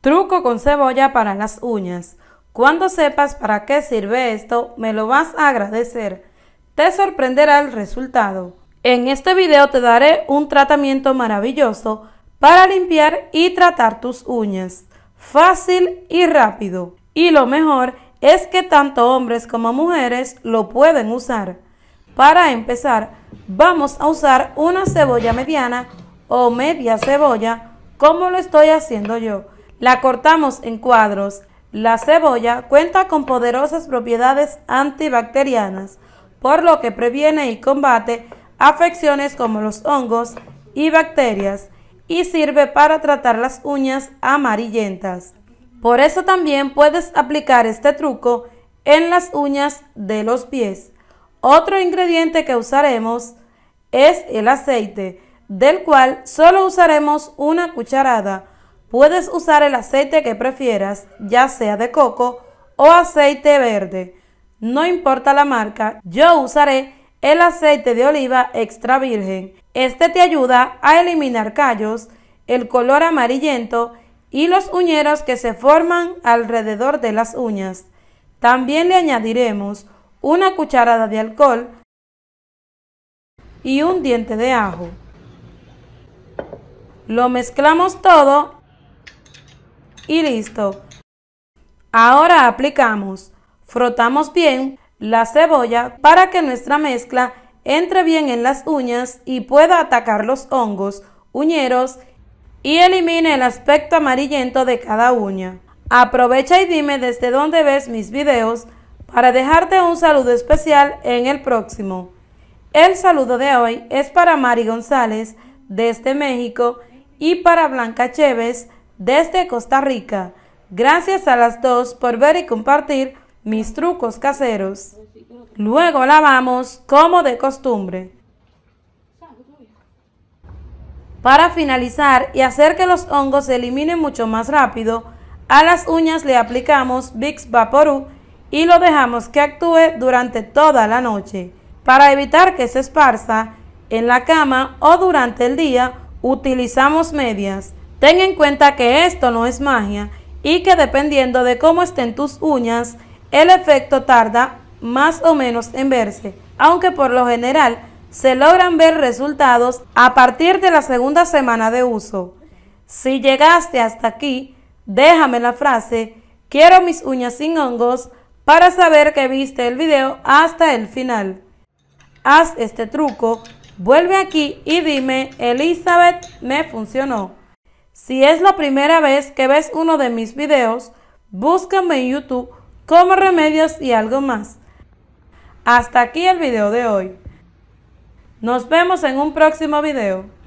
Truco con cebolla para las uñas. Cuando sepas para qué sirve esto, me lo vas a agradecer. Te sorprenderá el resultado. En este video te daré un tratamiento maravilloso para limpiar y tratar tus uñas. Fácil y rápido. Y lo mejor es que tanto hombres como mujeres lo pueden usar. Para empezar, vamos a usar una cebolla mediana o media cebolla como lo estoy haciendo yo la cortamos en cuadros. La cebolla cuenta con poderosas propiedades antibacterianas, por lo que previene y combate afecciones como los hongos y bacterias y sirve para tratar las uñas amarillentas. Por eso también puedes aplicar este truco en las uñas de los pies. Otro ingrediente que usaremos es el aceite, del cual solo usaremos una cucharada Puedes usar el aceite que prefieras, ya sea de coco o aceite verde. No importa la marca, yo usaré el aceite de oliva extra virgen. Este te ayuda a eliminar callos, el color amarillento y los uñeros que se forman alrededor de las uñas. También le añadiremos una cucharada de alcohol y un diente de ajo. Lo mezclamos todo y listo. Ahora aplicamos, frotamos bien la cebolla para que nuestra mezcla entre bien en las uñas y pueda atacar los hongos, uñeros y elimine el aspecto amarillento de cada uña. Aprovecha y dime desde dónde ves mis videos para dejarte un saludo especial en el próximo. El saludo de hoy es para Mari González desde México y para Blanca Chévez desde Costa Rica. Gracias a las dos por ver y compartir mis trucos caseros. Luego lavamos como de costumbre. Para finalizar y hacer que los hongos se eliminen mucho más rápido, a las uñas le aplicamos Vicks vaporú y lo dejamos que actúe durante toda la noche. Para evitar que se esparza en la cama o durante el día, utilizamos medias. Ten en cuenta que esto no es magia y que dependiendo de cómo estén tus uñas, el efecto tarda más o menos en verse, aunque por lo general se logran ver resultados a partir de la segunda semana de uso. Si llegaste hasta aquí, déjame la frase quiero mis uñas sin hongos para saber que viste el video hasta el final. Haz este truco, vuelve aquí y dime Elizabeth me funcionó. Si es la primera vez que ves uno de mis videos, búscame en YouTube como remedios y algo más. Hasta aquí el video de hoy. Nos vemos en un próximo video.